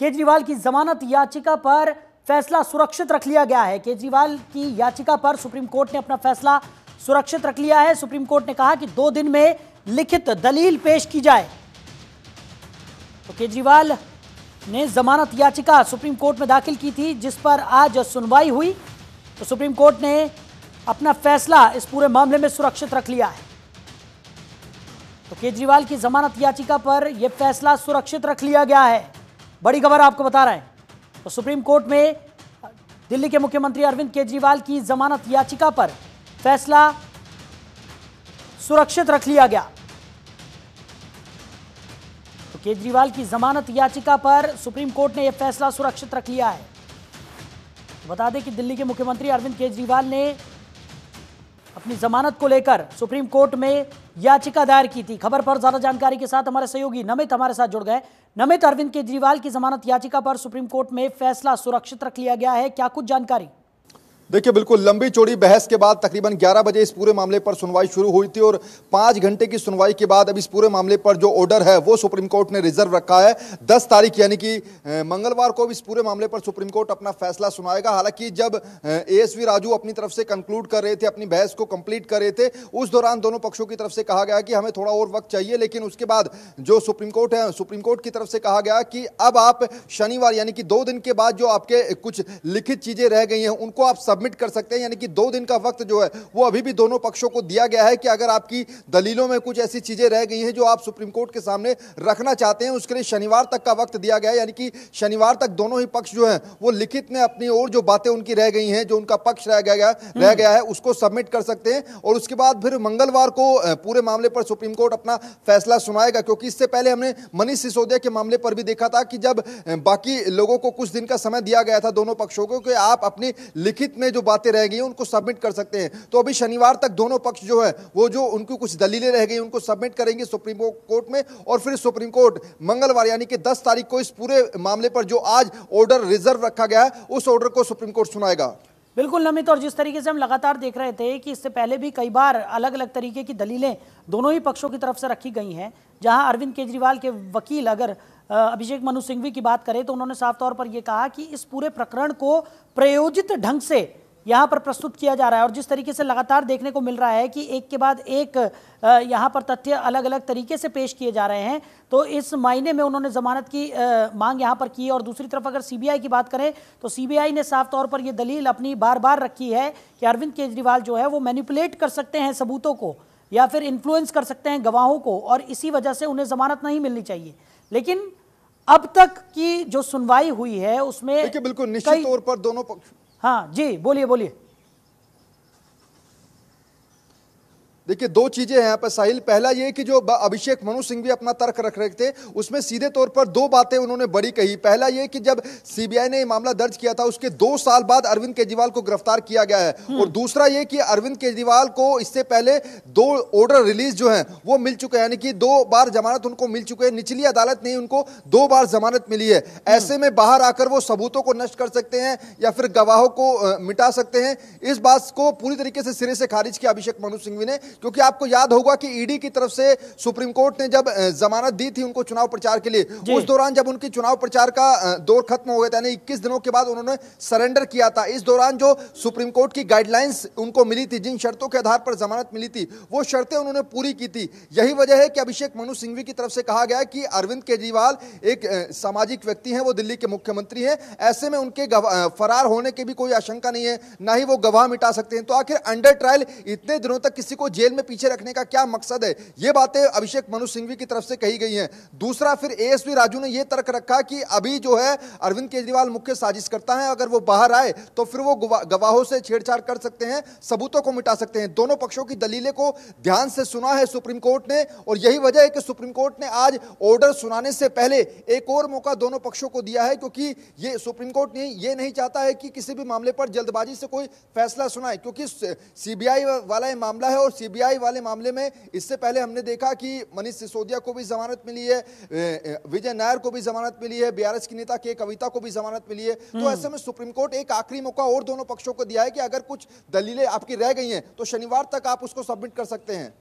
केजरीवाल की जमानत याचिका पर फैसला सुरक्षित रख लिया गया है केजरीवाल की याचिका पर सुप्रीम कोर्ट ने अपना फैसला सुरक्षित रख लिया है सुप्रीम कोर्ट ने कहा कि दो दिन में लिखित दलील पेश की जाए तो केजरीवाल ने जमानत याचिका सुप्रीम कोर्ट में दाखिल की थी जिस पर आज सुनवाई हुई तो सुप्रीम कोर्ट ने अपना फैसला इस पूरे मामले में सुरक्षित रख लिया है तो केजरीवाल की जमानत याचिका पर यह फैसला सुरक्षित रख लिया गया है बड़ी खबर आपको बता रहे हैं तो सुप्रीम कोर्ट में दिल्ली के मुख्यमंत्री अरविंद केजरीवाल की जमानत याचिका पर फैसला सुरक्षित रख लिया गया तो केजरीवाल की जमानत याचिका पर सुप्रीम कोर्ट ने यह फैसला सुरक्षित रख लिया है बता दें कि दिल्ली के मुख्यमंत्री अरविंद केजरीवाल ने अपनी जमानत को लेकर सुप्रीम कोर्ट में याचिका दायर की थी खबर पर ज्यादा जानकारी के साथ हमारे सहयोगी नमित हमारे साथ जुड़ गए नमित अरविंद केजरीवाल की जमानत याचिका पर सुप्रीम कोर्ट में फैसला सुरक्षित रख लिया गया है क्या कुछ जानकारी देखिए बिल्कुल लंबी चौड़ी बहस के बाद तकरीबन 11 बजे इस पूरे मामले पर सुनवाई शुरू हुई थी और पांच घंटे की सुनवाई के बाद अब इस पूरे मामले पर जो ऑर्डर है वो सुप्रीम कोर्ट ने रिजर्व रखा है दस तारीख यानी कि मंगलवार को इस पूरे मामले पर सुप्रीम कोर्ट अपना फैसला सुनाएगा हालांकि जब ए राजू अपनी तरफ से कंक्लूड कर रहे थे अपनी बहस को कंप्लीट कर रहे थे उस दौरान दोनों पक्षों की तरफ से कहा गया कि हमें थोड़ा और वक्त चाहिए लेकिन उसके बाद जो सुप्रीम कोर्ट है सुप्रीम कोर्ट की तरफ से कहा गया कि अब आप शनिवार यानी कि दो दिन के बाद जो आपके कुछ लिखित चीजें रह गई हैं उनको आप सबमिट सबमिट कर सकते हैं यानी कि दो दिन का वक्त जो है वो अभी भी दोनों पक्षों को दिया गया है कि अगर आपकी दलीलों में कुछ ऐसी चीज़ें रह गई हैं जो आप सुप्रीम कोर्ट के सामने रखना चाहते हैं उसके लिए शनिवार तक का वक्त दिया गया यानी कि शनिवार तक दोनों ही पक्ष जो है वो लिखित में अपनी और जो बातें उनकी रह गई हैं जो उनका पक्ष रह गया रह हम्म। गया है उसको सबमिट कर सकते हैं और उसके बाद फिर मंगलवार को पूरे मामले पर सुप्रीम कोर्ट अपना फैसला सुनाएगा क्योंकि इससे पहले हमने मनीष सिसोदिया के मामले पर भी देखा था कि जब बाकी लोगों को कुछ दिन का समय दिया गया था दोनों पक्षों को कि आप अपनी लिखित में में जो बातें रह गई हैं उनको सबमिट कर सकते हैं तो अभी शनिवार तक दोनों पक्ष जो है वो जो उनकी कुछ दलीलें रह गई उनको सबमिट करेंगे सुप्रीम कोर्ट में और फिर सुप्रीम कोर्ट मंगलवार यानी कि दस तारीख को इस पूरे मामले पर जो आज ऑर्डर रिजर्व रखा गया है उस ऑर्डर को सुप्रीम कोर्ट सुनाएगा बिल्कुल नमित और जिस तरीके से हम लगातार देख रहे थे कि इससे पहले भी कई बार अलग अलग तरीके की दलीलें दोनों ही पक्षों की तरफ से रखी गई हैं जहां अरविंद केजरीवाल के वकील अगर अभिषेक मनु सिंघवी की बात करें तो उन्होंने साफ तौर पर यह कहा कि इस पूरे प्रकरण को प्रयोजित ढंग से यहाँ पर प्रस्तुत किया जा रहा है और जिस तरीके से लगातार देखने को मिल रहा है कि एक के बाद एक यहाँ पर तथ्य अलग अलग तरीके से पेश किए जा रहे हैं तो इस मायने में उन्होंने ज़मानत की मांग यहाँ पर की और दूसरी तरफ अगर सीबीआई की बात करें तो सीबीआई ने साफ तौर पर यह दलील अपनी बार बार रखी है कि अरविंद केजरीवाल जो है वो मैनिपुलेट कर सकते हैं सबूतों को या फिर इन्फ्लुएंस कर सकते हैं गवाहों को और इसी वजह से उन्हें ज़मानत नहीं मिलनी चाहिए लेकिन अब तक की जो सुनवाई हुई है उसमें बिल्कुल निश्चित तौर पर दोनों पक्ष हाँ जी बोलिए बोलिए देखिए दो चीजें हैं यहाँ पर साहिल पहला ये कि जो अभिषेक मनु सिंह भी अपना तर्क रख रहे थे उसमें सीधे तौर पर दो बातें उन्होंने बड़ी कही पहला ये कि जब सीबीआई ने मामला दर्ज किया था उसके दो साल बाद अरविंद केजरीवाल को गिरफ्तार किया गया है हम्म। और दूसरा ये कि अरविंद केजरीवाल को इससे पहले दो ऑर्डर रिलीज जो है वो मिल चुके हैं यानी कि दो बार जमानत उनको मिल चुके हैं निचली अदालत ने उनको दो बार जमानत मिली है हम्म। ऐसे में बाहर आकर वो सबूतों को नष्ट कर सकते हैं या फिर गवाहों को मिटा सकते हैं इस बात को पूरी तरीके से सिरे से खारिज किया अभिषेक मनु सिंघवी ने क्योंकि आपको याद होगा कि ईडी e की तरफ से सुप्रीम कोर्ट ने जब जमानत दी थी उनको चुनाव प्रचार के लिए उस दौरान जब उनकी चुनाव प्रचार का दौर खत्म हो गया था यानी इक्कीस दिनों के बाद उन्होंने सरेंडर किया था इस दौरान जो सुप्रीम कोर्ट की गाइडलाइंस उनको मिली थी जिन शर्तों के आधार पर जमानत मिली थी वो शर्तें उन्होंने पूरी की थी यही वजह है कि अभिषेक मनु सिंघवी की तरफ से कहा गया कि अरविंद केजरीवाल एक सामाजिक व्यक्ति हैं वो दिल्ली के मुख्यमंत्री हैं ऐसे में उनके फरार होने की भी कोई आशंका नहीं है ना ही वो गवाह मिटा सकते हैं तो आखिर अंडर ट्रायल इतने दिनों तक किसी को जेल जेल में पीछे रखने का क्या मकसद है ये बातें अभिषेक मनु सिंघवी की तरफ से कही गई हैं दूसरा फिर ए राजू ने यह तर्क रखा कि अभी जो है अरविंद केजरीवाल मुख्य साजिश करता है अगर वो बाहर आए तो फिर वो गवाहों से छेड़छाड़ कर सकते हैं सबूतों को मिटा सकते हैं दोनों पक्षों की दलीलें को ध्यान से सुना है सुप्रीम कोर्ट ने और यही वजह है कि सुप्रीम कोर्ट ने आज ऑर्डर सुनाने से पहले एक और मौका दोनों पक्षों को दिया है क्योंकि ये सुप्रीम कोर्ट ने ये नहीं चाहता है कि किसी भी मामले पर जल्दबाजी से कोई फैसला सुनाए क्योंकि सीबीआई वाला मामला है और सीबीआई सीबीआई वाले मामले में इससे पहले हमने देखा कि मनीष सिसोदिया को भी जमानत मिली है विजय नायर को भी जमानत मिली है बीआरएस की नेता के कविता को भी जमानत मिली है तो ऐसे में सुप्रीम कोर्ट एक आखिरी मौका और दोनों पक्षों को दिया है कि अगर कुछ दलीलें आपकी रह गई हैं तो शनिवार तक आप उसको सबमिट कर सकते हैं